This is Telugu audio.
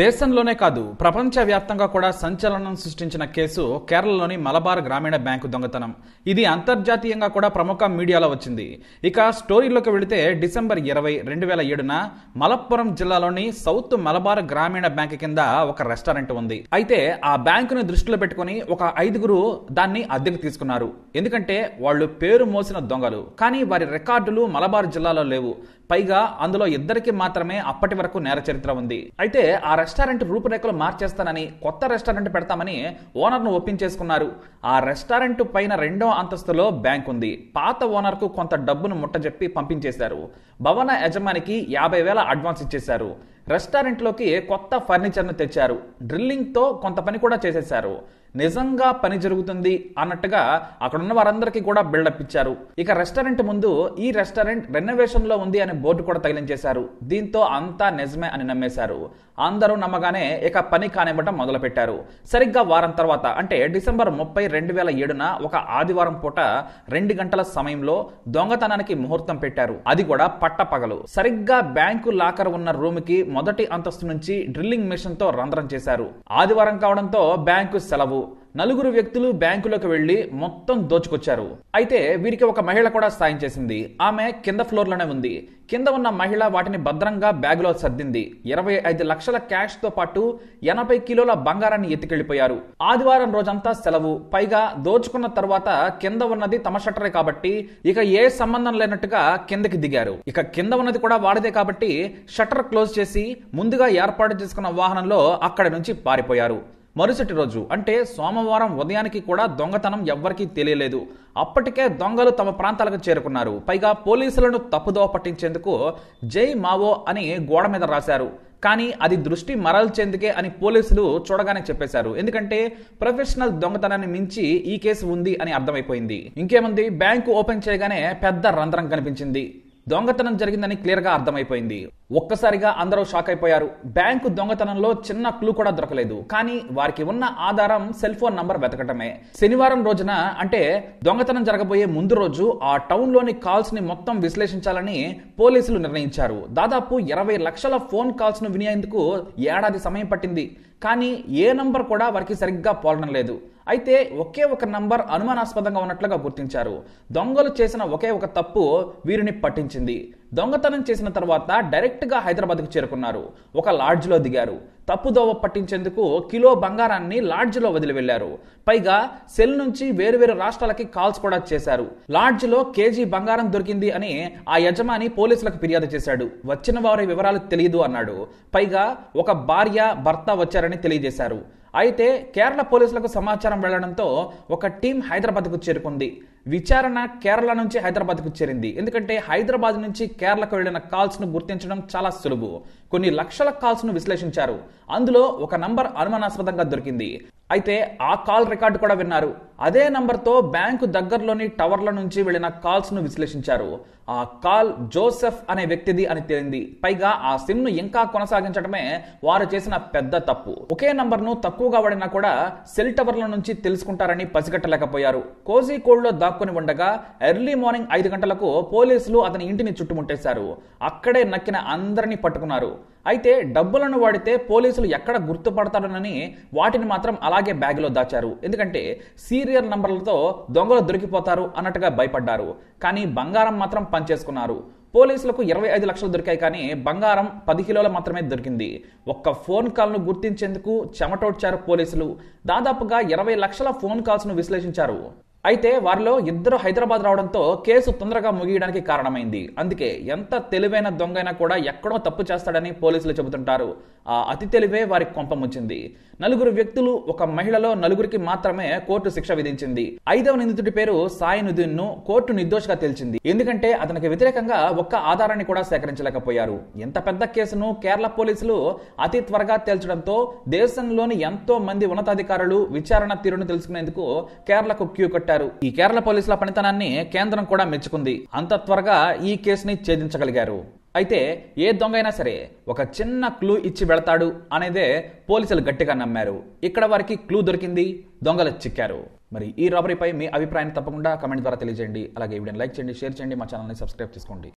దేశంలోనే కాదు ప్రపంచవ్యాప్తంగా కూడా సంచలనం సృష్టించిన కేసు కేరళలోని మలబార్ గ్రామీణ బ్యాంకు దొంగతనం ఇది అంతర్జాతీయంగా కూడా ప్రముఖ మీడియాలో వచ్చింది ఇక స్టోరీలోకి వెళితే డిసెంబర్ ఇరవై రెండు వేల ఏడున మలప్పురం జిల్లాలోని సౌత్ మలబార్ గ్రామీణ బ్యాంక్ కింద ఒక రెస్టారెంట్ ఉంది అయితే ఆ బ్యాంకును దృష్టిలో పెట్టుకుని ఒక ఐదుగురు దాన్ని అద్దెకు తీసుకున్నారు ఎందుకంటే వాళ్ళు పేరు మోసిన దొంగలు కానీ వారి రికార్డులు మలబార్ జిల్లాలో లేవు పైగా అందులో ఇద్దరికి మాత్రమే అప్పటి వరకు నేర చరిత్ర ఉంది అయితే ఆ రెస్టారెంట్ రూపురేఖలు మార్చేస్తానని కొత్త రెస్టారెంట్ పెడతామని ఓనర్ను ఒప్పించేసుకున్నారు ఆ రెస్టారెంట్ పైన రెండో అంతస్తులో బ్యాంక్ ఉంది పాత ఓనర్కు కొంత డబ్బును ముట్టజెప్పి పంపించేశారు భవన యజమానికి యాభై వేల అడ్వాన్స్ ఇచ్చేశారు రెస్టారెంట్లోకి కొత్త ఫర్నిచర్ను తెచ్చారు డ్రిల్లింగ్తో కొంత పని కూడా చేసేశారు నిజంగా పని జరుగుతుంది అన్నట్టుగా అక్కడున్న వారందరికీ కూడా బిల్డప్ ఇచ్చారు ఇక రెస్టారెంట్ ముందు ఈ రెస్టారెంట్ రెనోవేషన్ లో ఉంది అనే బోర్డు కూడా తగిలించేశారు దీంతో అంతా నిజమే అని నమ్మేశారు అందరూ నమ్మగానే ఇక పని కానివ్వటం మొదలుపెట్టారు సరిగ్గా వారం తర్వాత అంటే డిసెంబర్ ముప్పై రెండు వేల ఏడున ఒక ఆదివారం పూట రెండు గంటల సమయంలో దొంగతనానికి ముహూర్తం పెట్టారు అది కూడా పట్టపగలు సరిగ్గా బ్యాంకు లాకర్ ఉన్న రూమ్ కి మొదటి అంతస్తు నుంచి డ్రిల్లింగ్ మిషన్ తో రంధ్రం చేశారు ఆదివారం కావడంతో బ్యాంకు సెలవు నలుగురు వ్యక్తులు బ్యాంకులోకి వెళ్లి మొత్తం దోచుకొచ్చారు అయితే వీరికి ఒక మహిళ కూడా సాయం చేసింది ఆమె కింద ఫ్లోర్లోనే ఉంది కింద ఉన్న మహిళ వాటిని భద్రంగా బ్యాగులో సర్దింది ఇరవై ఐదు లక్షల క్యాష్ తో పాటు ఎనభై కిలోల బంగారాన్ని ఎత్తుకెళ్లిపోయారు ఆదివారం రోజంతా సెలవు పైగా దోచుకున్న తర్వాత కింద ఉన్నది తమ షట్టరే కాబట్టి ఇక ఏ సంబంధం లేనట్టుగా కిందకి దిగారు ఇక కింద ఉన్నది కూడా వాడదే కాబట్టి షట్టర్ క్లోజ్ చేసి ముందుగా ఏర్పాటు చేసుకున్న వాహనంలో అక్కడి నుంచి పారిపోయారు మరుసటి రోజు అంటే సోమవారం ఉదయానికి కూడా దొంగతనం ఎవ్వరికీ తెలియలేదు అప్పటికే దొంగలు తమ ప్రాంతాలకు చేరుకున్నారు పైగా పోలీసులను తప్పుదోవ పట్టించేందుకు జై మావో అని గోడ మీద రాశారు కానీ అది దృష్టి మరల్చేందుకే అని పోలీసులు చూడగానే చెప్పేశారు ఎందుకంటే ప్రొఫెషనల్ దొంగతనాన్ని మించి ఈ కేసు ఉంది అని అర్థమైపోయింది ఇంకేముంది బ్యాంకు ఓపెన్ చేయగానే పెద్ద రంధ్రం కనిపించింది దొంగతనం జరిగిందని క్లియర్గా అర్థమైపోయింది ఒక్కసారిగా అందరూ షాక్ అయిపోయారు బ్యాంకు దొంగతనంలో చిన్న క్లూ కూడా దొరకలేదు కానీ వారికి ఉన్న ఆధారం సెల్ ఫోన్ నంబర్ వెతకటమే శనివారం రోజున అంటే దొంగతనం జరగబోయే ముందు రోజు ఆ టౌన్ లోని కాల్స్ ని మొత్తం విశ్లేషించాలని పోలీసులు నిర్ణయించారు దాదాపు ఇరవై లక్షల ఫోన్ కాల్స్ ను వినేందుకు ఏడాది సమయం పట్టింది కానీ ఏ నంబర్ కూడా వారికి సరిగ్గా పోలడం లేదు అయితే ఒకే ఒక నంబర్ అనుమానాస్పదంగా ఉన్నట్లుగా గుర్తించారు దొంగలు చేసిన ఒకే ఒక తప్పు వీరిని పట్టించింది దొంగతనం చేసిన తర్వాత డైరెక్ట్గా హైదరాబాద్కు చేరుకున్నారు ఒక లాడ్జ్లో దిగారు తప్పుదోవ పట్టించేందుకు కిలో బంగారాన్ని లాడ్జ్లో వదిలి వెళ్లారు పైగా సెల్ నుంచి వేరువేరు రాష్ట్రాలకి కాల్స్ కూడా చేశారు లాడ్జ్లో కేజీ బంగారం దొరికింది అని ఆ యజమాని పోలీసులకు ఫిర్యాదు చేశాడు వచ్చిన వారి వివరాలు తెలియదు అన్నాడు పైగా ఒక భార్య భర్త వచ్చారని తెలియజేశారు అయితే కేరళ పోలీసులకు సమాచారం వెళ్లడంతో ఒక టీం హైదరాబాద్కు చేరుకుంది విచారణ కేరళ నుంచి హైదరాబాద్కు చేరింది ఎందుకంటే హైదరాబాద్ నుంచి కేరళకు వెళ్ళిన కాల్స్ను గుర్తించడం చాలా సులువు కొన్ని లక్షల కాల్స్ను విశ్లేషించారు అందులో ఒక నంబర్ అనుమానాస్పదంగా దొరికింది అయితే ఆ కాల్ రికార్డు కూడా విన్నారు అదే నంబర్తో బ్యాంకు దగ్గరలోని టవర్ల నుంచి వెళ్లిన కాల్స్ను విశ్లేషించారు ఆ కాల్ జోసెఫ్ అనే వ్యక్తిది అని తేలింది పైగా ఆ ను ఇంకా కొనసాగించడమే వారు చేసిన పెద్ద తప్పు ఒకే ను తక్కువగా వాడినా కూడా సెల్ టవర్ల నుంచి తెలుసుకుంటారని పసిగట్టలేకపోయారు కోజీ లో దాక్కుని ఉండగా ఎర్లీ మార్నింగ్ ఐదు గంటలకు పోలీసులు అతని ఇంటిని చుట్టుముట్టేశారు అక్కడే నక్కిన అందరినీ పట్టుకున్నారు అయితే డబ్బులను వాడితే పోలీసులు ఎక్కడ గుర్తుపడతారనని వాటిని మాత్రం అలాగే బ్యాగ్లో దాచారు ఎందుకంటే సీ ఇంటీరియర్ నంబర్లతో దొంగలు దొరికిపోతారు అన్నట్టుగా భయపడ్డారు కానీ బంగారం మాత్రం పనిచేసుకున్నారు పోలీసులకు ఇరవై ఐదు లక్షలు దొరికాయి కానీ బంగారం పది కిలోలు మాత్రమే దొరికింది ఒక్క ఫోన్ కాల్ను గుర్తించేందుకు చెమటోడ్చారు పోలీసులు దాదాపుగా ఇరవై లక్షల ఫోన్ కాల్స్ను విశ్లేషించారు అయితే వారిలో ఇద్దరు హైదరాబాద్ రావడంతో కేసు తొందరగా ముగియడానికి కారణమైంది అందుకే ఎంత తెలివైన దొంగైనా కూడా ఎక్కడో తప్పు చేస్తాడని పోలీసులు చెబుతుంటారు ఆ అతి తెలివే వారికి వచ్చింది నలుగురు వ్యక్తులు ఒక మహిళలో నలుగురికి మాత్రమే కోర్టు శిక్ష విధించింది ఐదవ నిందితుడి పేరు సాయినుద్దీన్ ను కోర్టు నిర్దోషిగా తేల్చింది ఎందుకంటే అతనికి వ్యతిరేకంగా ఒక్క ఆధారాన్ని కూడా సేకరించలేకపోయారు ఎంత పెద్ద కేసును కేరళ పోలీసులు అతి త్వరగా తేల్చడంతో దేశంలోని ఎంతో మంది ఉన్నతాధికారులు విచారణ తీరును తెలుసుకునేందుకు కేరళకు క్యూ కట్టారు చేశారు ఈ కేరళ పోలీసుల పనితనాన్ని కేంద్రం కూడా మెచ్చుకుంది అంత త్వరగా ఈ కేసుని ఛేదించగలిగారు అయితే ఏ దొంగైనా సరే ఒక చిన్న క్లూ ఇచ్చి వెళతాడు అనేదే పోలీసులు గట్టిగా నమ్మారు ఇక్కడ వారికి క్లూ దొరికింది దొంగలు చిక్కారు మరి ఈ రాబరీపై మీ అభిప్రాయాన్ని తప్పకుండా కమెంట్ ద్వారా తెలియజేయండి అలాగే వీడియోని లైక్ చేయండి షేర్ చేయండి మా ఛానల్ని సబ్స్క్రైబ్ చేసుకోండి